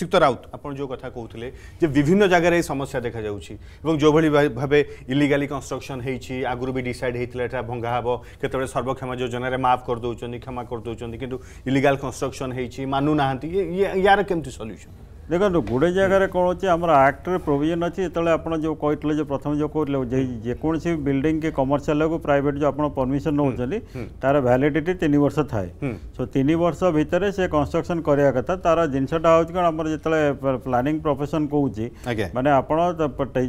শিক্ত রাউত আপনার যে কথা কৌলে যে বিভিন্ন জায়গার এই সমস্যা দেখা যাচ্ছে এবং যেভাবে ভাবে ইলিগাল কনস্ট্রকশন হয়েছি আগুর বি ডিসাইড হয়েছিল এটা ভঙ্গা হব কেতবে সর্বক্ষমা যোজনার মাফ করে দেছেন ক্ষমা করে দেছেন কিন্তু ইলিগাল কনস্ট্রকশন হয়েছি মানু না ইয়ে- ইয়ে- ইয়ার কেমতি সল্যুশন ଦେଖନ୍ତୁ ଗୁଡ଼େ ଜାଗାରେ କ'ଣ ଅଛି ଆମର ଆକ୍ଟରେ ପ୍ରୋଭିଜନ୍ ଅଛି ଯେତେବେଳେ ଆପଣ ଯେଉଁ କହିଥିଲେ ଯେ ପ୍ରଥମେ ଯେଉଁ କହିଥିଲେ ଯେକୌଣସି ବିଲ୍ଡିଂ କି କମର୍ସିଆଲକୁ ପ୍ରାଇଭେଟ୍ ଯେଉଁ ଆପଣ ପରମିସନ୍ ନେଉଛନ୍ତି ତା'ର ଭ୍ୟାଲିଡିଟି ତିନି ବର୍ଷ ଥାଏ ସୋ ତିନି ବର୍ଷ ଭିତରେ ସେ କନଷ୍ଟ୍ରକ୍ସନ୍ କରିବା କଥା ତା'ର ଜିନିଷଟା ହେଉଛି କ'ଣ ଆମର ଯେତେବେଳେ ପ୍ଲାନିଂ ପ୍ରଫେସନ୍ କହୁଛି ମାନେ ଆପଣ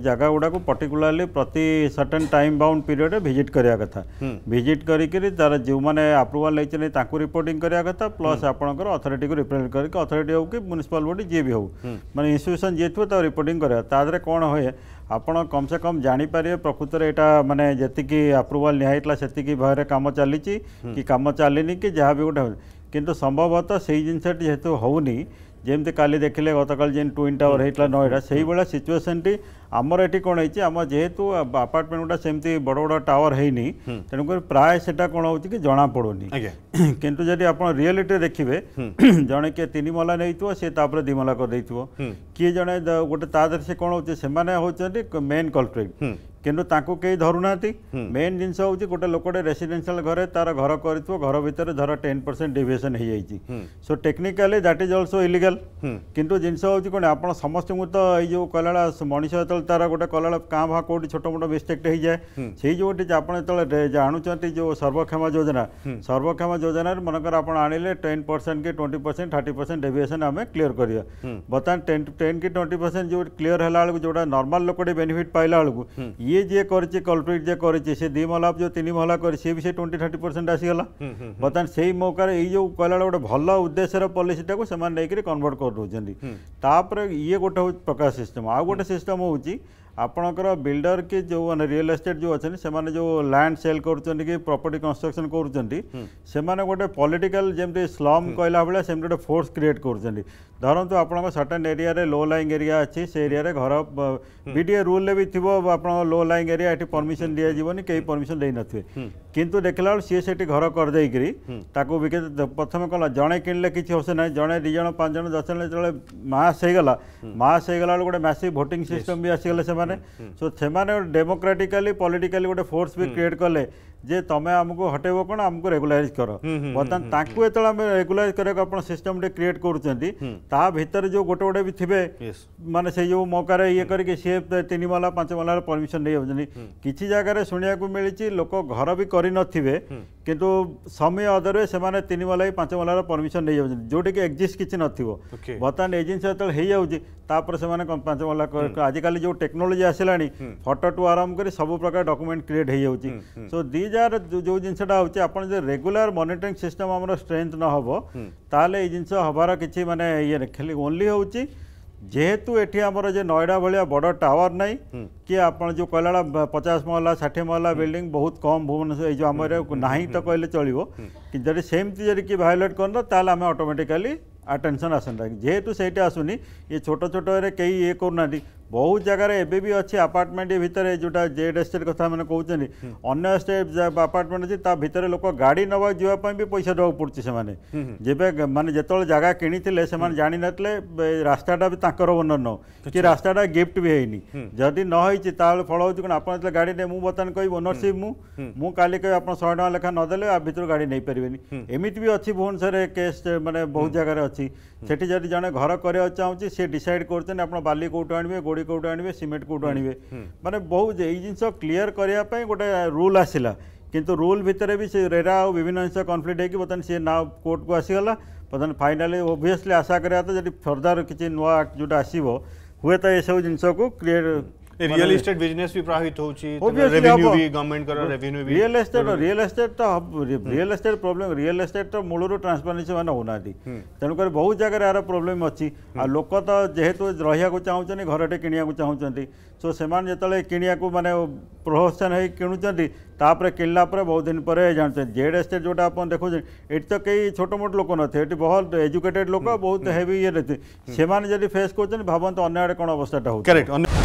ଜାଗା ଗୁଡ଼ାକୁ ପର୍ଟିକୁଲାରଲି ପ୍ରତି ସର୍ଟେନ୍ ଟାଇମ୍ ବାଉଣ୍ଡ ପିରିୟଡ଼ରେ ଭିଜିଟ୍ କରିବା କଥା ଭିଜିଟ୍ କରିକିରି ତା'ର ଯେଉଁମାନେ ଆପ୍ରୁଭାଲ୍ ନେଇଛନ୍ତି ତାଙ୍କୁ ରିପୋର୍ଟିଂ କରିବା କଥା ପ୍ଲସ୍ ଆପଣଙ୍କର ଅଥରିଟିକୁ ରିପ୍ରେଜେଣ୍ଟ କରିକି ଅଥରିଟି ହେଉ କି ମ୍ୟୁନିସିପାଲ୍ ବଡି ଯିଏ ବି ହେଉ ମାନେ ଇନଷ୍ଟିଚ୍ୟୁସନ୍ ଯେହେତୁ ତାକୁ ରିପୋର୍ଟିଂ କରିବା ତା ଦେହରେ କ'ଣ ହୁଏ ଆପଣ କମ୍ ସେ କମ୍ ଜାଣିପାରିବେ ପ୍ରକୃତରେ ଏଇଟା ମାନେ ଯେତିକି ଆପ୍ରୁଭାଲ୍ ନିଆହେଇଥିଲା ସେତିକି ଭାବରେ କାମ ଚାଲିଛି କି କାମ ଚାଲିନି କି ଯାହା ବି ଗୋଟେ ହେଉଛି କିନ୍ତୁ ସମ୍ଭବତଃ ସେଇ ଜିନିଷଟି ଯେହେତୁ ହେଉନି ଯେମିତି କାଲି ଦେଖିଲେ ଗତକାଲି ଯେମିତି ଟ୍ୱିନ୍ ଟାୱାର ହେଇଥିଲା ନଏଡ଼ା ସେଇଭଳିଆ ସିଚୁଏସନ୍ଟି ଆମର ଏଠି କ'ଣ ହେଇଛି ଆମ ଯେହେତୁ ଆପାର୍ଟମେଣ୍ଟ ଗୁଡ଼ା ସେମିତି ବଡ଼ ବଡ଼ ଟାୱାର ହେଇନି ତେଣୁକରି ପ୍ରାୟ ସେଟା କ'ଣ ହେଉଛି କି ଜଣାପଡ଼ୁନି କିନ୍ତୁ ଯଦି ଆପଣ ରିଅଲିଟିରେ ଦେଖିବେ ଜଣେ କିଏ ତିନି ମହଲା ନେଇଥିବ ସିଏ ତାପରେ ଦୁଇ ମହଲା କରିଦେଇଥିବ କିଏ ଜଣେ ଗୋଟେ ତା ଦେହରେ ସେ କ'ଣ ହେଉଛି ସେମାନେ ହେଉଛନ୍ତି ମେନ୍ କଲ୍ପ୍ରେଟ୍ କିନ୍ତୁ ତାଙ୍କୁ କେହି ଧରୁନାହାନ୍ତି ମେନ୍ ଜିନିଷ ହେଉଛି ଗୋଟେ ଲୋକଟେ ରେସିଡେନ୍ସିଆଲ ଘରେ ତାର ଘର କରିଥିବ ଘର ଭିତରେ ଧର ଟେନ୍ ପରସେଣ୍ଟ ଡିଭିଏସନ୍ ହେଇଯାଇଛି so technically that is also illegal କିନ୍ତୁ ଜିନିଷ ହେଉଛି କ'ଣ ଆପଣ ସମସ୍ତଙ୍କୁ ତ ଏଇ ଯେଉଁ କହିଲା ମଣିଷ ଯେତେବେଳେ ତାର ଗୋଟେ କହିଲା କାଁ ଭାଁ କେଉଁଠି ଛୋଟ ମୋଟ ମିଷ୍ଟେକ୍ଟ ହେଇଯାଏ ସେଇ ଯେଉଁଠି ଆପଣ ଯେତେବେଳେ ଜାଣୁଛନ୍ତି ଯେଉଁ ସର୍ବକ୍ଷମା ଯୋଜନା ସର୍ବକ୍ଷମା ଯୋଜନାରେ ମନେକର ଆପଣ ଆଣିଲେ ଟେନ୍ ପରସେଣ୍ଟ କି twenty percent thirty percent deviation ଆମେ କ୍ଲିୟର କରିବା ବର୍ତ୍ତମାନ ଟେନ୍ ଟେନ୍ କି ଟ୍ୱେଣ୍ଟି ପରସେଣ୍ଟ ଯେଉଁ କ୍ଲିୟର ହେଲା ବେଳକୁ ଯେଉଁଟା ନର୍ମାଲ ଲୋକଟେ ବେନିଫିଟ୍ ପାଇଲା ବେଳକୁ ଇଏ सी जी करे कल्प्रिट जी करे दी महला जो तीन महला करे सी भी से ट्वेंटी थर्टी परसेंट आसगला बर्तमान से मौका ये कहला गोटे भल उदेश पलिसी टाक से कनभर्ट कर दौरान तापर ये गोटे प्रकार सिस्टम आउ गोटे सिस्टम हूँ ଆପଣଙ୍କର ବିଲ୍ଡର କି ଯେଉଁମାନେ ରିଅଲ ଏଷ୍ଟେଟ୍ ଯେଉଁ ଅଛନ୍ତି ସେମାନେ ଯେଉଁ ଲ୍ୟାଣ୍ଡ ସେଲ୍ କରୁଛନ୍ତି କି ପ୍ରପର୍ଟି କନଷ୍ଟ୍ରକ୍ସନ୍ କରୁଛନ୍ତି ସେମାନେ ଗୋଟେ ପଲିଟିକାଲ ଯେମିତି ସ୍ଲମ୍ କହିଲା ଭଳିଆ ସେମିତି ଗୋଟେ ଫୋର୍ସ କ୍ରିଏଟ୍ କରୁଛନ୍ତି ଧରନ୍ତୁ ଆପଣଙ୍କ ସର୍ଟେନ୍ ଏରିଆରେ ଲୋ ଲାଇଙ୍ଗ ଏରିଆ ଅଛି ସେ ଏରିଆରେ ଘର ବି ଡି ଏ ରୁଲ୍ରେ ବି ଥିବ ଆପଣଙ୍କ ଲୋ ଲାଇଙ୍ଗ ଏରିଆ ଏଠି ପରମିସନ୍ ଦିଆଯିବନି କେହି ପରମିସନ୍ ଦେଇନଥିବେ କିନ୍ତୁ ଦେଖିଲା ବେଳକୁ ସିଏ ସେଠି ଘର କରିଦେଇକିରି ତାକୁ ବିକେ ପ୍ରଥମେ କଲା ଜଣେ କିଣିଲେ କିଛି ଅସୁବିଧା ନାହିଁ ଜଣେ ଦୁଇ ଜଣ ପାଞ୍ଚ ଜଣ ଦଶ ଜଣ ଯେତେବେଳେ ମାସ୍ ହେଇଗଲା ମାସ୍ ହେଇଗଲା ବେଳକୁ ଗୋଟେ ମ୍ୟାସିଭ୍ ଭୋଟିଂ ସିଷ୍ଟମ୍ ବି ଆସିଗଲେ ସେମାନେ ସେମାନେ ସୋ ସେମାନେ ଡେମୋକ୍ରାଟିକାଲି ପଲିଟିକାଲି ଗୋଟେ ଫୋର୍ସ ବି କ୍ରିଏଟ୍ କଲେ ଯେ ତମେ ଆମକୁ ହଟେଇବ କ'ଣ ଆମକୁ ରେଗୁଲାଇଜ୍ କର ବର୍ତ୍ତମାନ ତାଙ୍କୁ ଯେତେବେଳେ ଆମେ ରେଗୁଲାଇଜ୍ କରିବାକୁ ଆପଣ ସିଷ୍ଟମଟେ କ୍ରିଏଟ୍ କରୁଛନ୍ତି ତା ଭିତରେ ଯେଉଁ ଗୋଟେ ଗୋଟେ ବି ଥିବେ ମାନେ ସେଇ ଯେଉଁ ମୌକାରେ ଇଏ କରିକି ସିଏ ତିନି ମହଲା ପାଞ୍ଚ ମହଲାର ପରମିସନ୍ ନେଇଯାଉଛନ୍ତି କିଛି ଜାଗାରେ ଶୁଣିବାକୁ ମିଳିଛି ଲୋକ ଘର ବି କରିନଥିବେ କିନ୍ତୁ ସମୟ ଅଦରେ ସେମାନେ ତିନି ମହଲା କି ପାଞ୍ଚ ମହଲାର ପରମିସନ୍ ନେଇଯାଉଛନ୍ତି ଯେଉଁଠିକି ଏକ୍ଜିଷ୍ଟ କିଛି ନଥିବ ବର୍ତ୍ତମାନ ଏ ଜିନିଷ ଯେତେବେଳେ ହେଇଯାଉଛି ତାପରେ ସେମାନେ ପାଞ୍ଚ ମହଲା ଆଜିକାଲି ଯେଉଁ ଟେକ୍ନୋଲୋଜି ଆସିଲାଣି ଫଟୋଠୁ ଆରମ୍ଭ କରି ସବୁ ପ୍ରକାର ଡକୁମେଣ୍ଟ କ୍ରିଏଟ୍ ହେଇଯାଉଛି ସୋ ଦିଜ जार जो जिनटा होचे आपण जे रेगुलर मॉनिटरिंग सिस्टम आमर स्ट्रेंथ न हो ताले ए जिंस हबार किछि माने ये खाली ओनली होची ଯେହେତୁ ଏଠି ଆମର ଯେ ନଏଡ଼ା ଭଳିଆ ବଡ଼ ଟାୱାର ନାହିଁ କି ଆପଣ ଯେଉଁ କହିଲା ବେଳେ ପଚାଶ ମହଲା ଷାଠିଏ ମହଲା ବିଲ୍ଡିଂ ବହୁତ କମ୍ ଭୁବନେଶ୍ୱର ଏଇ ଯେଉଁ ଆମ ଏରିଆ ନାହିଁ ତ କହିଲେ ଚଳିବ କି ଯଦି ସେମିତି ଯଦି କିଏ ଭାୟୋଲେଟ୍ କରନ୍ତା ତାହେଲେ ଆମେ ଅଟୋମେଟିକାଲି ଆଟେନସନ୍ ଆସନ୍ତା ଯେହେତୁ ସେଇଟା ଆସୁନି ଇଏ ଛୋଟ ଛୋଟ ଏରିଆ କେହି ଇଏ କରୁନାହାନ୍ତି ବହୁତ ଜାଗାରେ ଏବେ ବି ଅଛି ଆପାର୍ଟମେଣ୍ଟ ଭିତରେ ଯେଉଁଟା ଜେଡ୍ ଏଷ୍ଟେଟ୍ କଥା ମାନେ କହୁଛନ୍ତି ଅନ୍ୟ ଏଷ୍ଟେଟ୍ ଆପାର୍ଟମେଣ୍ଟ ଅଛି ତା ଭିତରେ ଲୋକ ଗାଡ଼ି ନେବା ଯିବା ପାଇଁ ବି ପଇସା ଦେବାକୁ ପଡ଼ୁଛି ସେମାନେ ଯେବେ ମାନେ ଯେତେବେଳେ ଜାଗା କିଣିଥିଲେ ସେମାନେ ଜାଣିନଥିଲେ ରାସ୍ତାଟା ବି ତାଙ୍କର ବର୍ଣ୍ଣନ କି ରାସ୍ତାଟା ଗିଫ୍ଟ ବି ହେଇନି ଯଦି ନ ହେଇଛି ତାହେଲେ ଫଳ ହେଉଛି କ'ଣ ଆପଣ ଯେତେବେଳେ ଗାଡ଼ି ନେବେ ମୁଁ ବର୍ତ୍ତମାନ କହିବି ଓନରସିପ୍ ମୁଁ ମୁଁ କାଲି କହିବି ଆପଣ ଶହେ ଟଙ୍କା ଲେଖା ନଦେଲେ ଆ ଭିତରୁ ଗାଡ଼ି ନେଇପାରିବେନି ଏମିତି ବି ଅଛି ଭୁବନେଶ୍ୱରରେ କେସ୍ ମାନେ ବହୁତ ଜାଗାରେ ଅଛି ସେଠି ଯଦି ଜଣେ ଘର କରିବାକୁ ଚାହୁଁଛି ସେ ଡିସାଇଡ଼ କରୁଛନ୍ତି ଆପଣ ବାଲି କେଉଁଠୁ ଆଣିବେ ଗୋଡ଼ି କେଉଁଠୁ ଆଣିବେ ସିମେଣ୍ଟ କେଉଁଠୁ ଆଣିବେ ମାନେ ବହୁତ ଏଇ ଜିନିଷ କ୍ଲିଅର କରିବା ପାଇଁ ଗୋଟେ ରୁଲ୍ ଆସିଲା କିନ୍ତୁ ରୁଲ୍ ଭିତରେ ବି ସେ ରେରା ଆଉ ବିଭିନ୍ନ ଜିନିଷ କନଫ୍ଲିକ୍ଟ ହେଇକି ବର୍ତ୍ତମାନ ସିଏ ନା କୋର୍ଟକୁ ଆସିଗଲା ବର୍ତ୍ତମାନ ଫାଇନାଲି ଓଭିୟସଲି ଆଶା କରିବା ତ ଯଦି ଫର୍ଦର କିଛି ନୂଆ ଆକ୍ଟ ଯେଉଁଟା ଆସିବ ହୁଏତ ଏସବୁ ଜିନିଷକୁ କ୍ଲିଅର रियल एस्टेट बिजनेस भी प्रभावित रेवेन्यू भी गवर्नमेंट कर रेवेन्यू भी रियल एस्टेट रियल एस्टेट तो real estate problem real estate तो मूल ट्रांसपेरेन्सी मैंने होना तेणुक बहुत जगह यार प्रोब्लेम अच्छी आ लोक तो जेहेतु रहा चाहते घरटे कि चाहते सो से जिते कि मैंने प्रोत्साहन हो किणुंट तापर बहुत दिन पर जानते जेड एस्टेट जो आप देखुन ये तो कई छोट मोट लोक नए बहुत एजुकेटेड लोक बहुत हेवी ये से फेस कर भावत अगर कौन अवस्था करेक्ट